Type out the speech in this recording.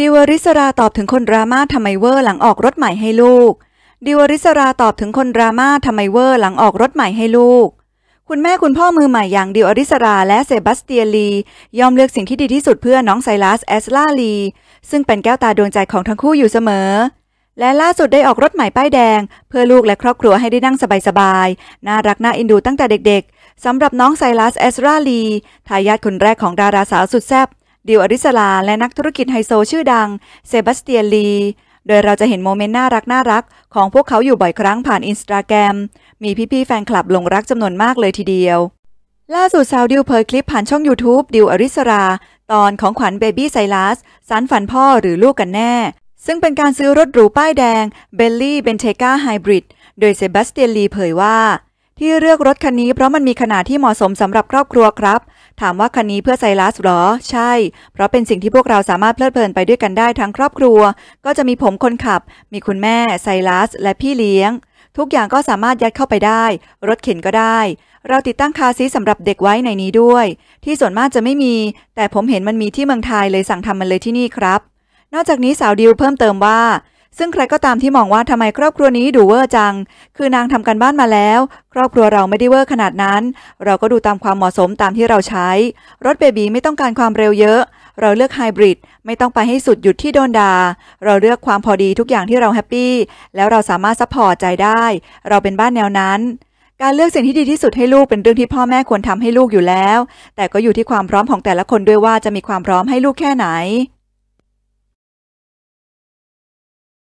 ดิวริสราตอบถึงคนดราม่าทำไมเวอร์หลังออกรถใหม่ให้ลูก ดิวริสราตอบถึงคนดราม่าทำไมเวอร์หลังออกรถใหม่ให้ลูก คุณแม่คุณพ่อมือใหม่อย่างดิวอริสราและเซบาสเตียลียอมเลือกสิ่งที่ดีที่สุดเพื่อน้องไซลัสแอสลาลีซึ่งเป็นแก้วตาดวงใจของทั้งคู่อยู่เสมอ และล่าสุดได้ออกรถใหม่ป้ายแดงเพื่อลูกและครอบครัวให้ได้นั่งสบายๆน่ารักน่าอินดูตั้งแต่เด็กๆสำหรับน้องไซลัสแอสราลีทายาทคนแรกของดาราสาวสุดแซ่บดิวอริสลาและนักธุรกิจไฮโซชื่อดัง เซบาสเตียนลี โดยเราจะเห็นโมเมนต์น่ารักน่ารักของพวกเขาอยู่บ่อยครั้งผ่านอินสตาแกรม มีพี่ๆแฟนคลับหลงรักจำนวนมากเลยทีเดียว ล่าสุดสาวดิวเผยคลิปผ่านช่อง YouTube ดิว อริสราตอนของขวัญเบบี้ไซลัสสารฝันพ่อหรือลูกกันแน่ ซึ่งเป็นการซื้อรถหรูป้ายแดงเบลลี่เบนเทกาไฮบริดโดยเซบาสเตียนลีเผยว่าที่เลือกรถคันนี้เพราะมันมีขนาดที่เหมาะสมสำหรับครอบครัวครับ ถามว่าคันนี้เพื่อไซรัสหรอ ใช่เพราะเป็นสิ่งที่พวกเราสามารถเพลิดเพลินไปด้วยกันได้ทั้งครอบครัว ก็จะมีผมคนขับ มีคุณแม่ไซรัสและพี่เลี้ยง ทุกอย่างก็สามารถยัดเข้าไปได้ รถเข็นก็ได้ เราติดตั้งคาซีสำหรับเด็กไว้ในนี้ด้วย ที่ส่วนมากจะไม่มี แต่ผมเห็นมันมีที่เมืองไทยเลยสั่งทำมันเลยที่นี่ครับ นอกจากนี้สาวดิวเพิ่มเติมว่าซึ่งใครก็ตามที่มองว่าทำไมครอบครัวนี้ดูเวอร์จัง คือนางทำกันบ้านมาแล้ว ครอบครัวเราไม่ได้เวอร์ขนาดนั้น เราก็ดูตามความเหมาะสมตามที่เราใช้ รถเบบีไม่ต้องการความเร็วเยอะ เราเลือกไฮบริด ไม่ต้องไปให้สุดหยุดที่โดนดาเราเลือกความพอดีทุกอย่างที่เราแฮปปี้ แล้วเราสามารถซัพพอร์ตใจได้ เราเป็นบ้านแนวนั้น การเลือกสิ่งที่ดีที่สุดให้ลูกเป็นเรื่องที่พ่อแม่ควรทำให้ลูกอยู่แล้ว แต่ก็อยู่ที่ความพร้อมของแต่ละคนด้วยว่าจะมีความพร้อมให้ลูกแค่ไหน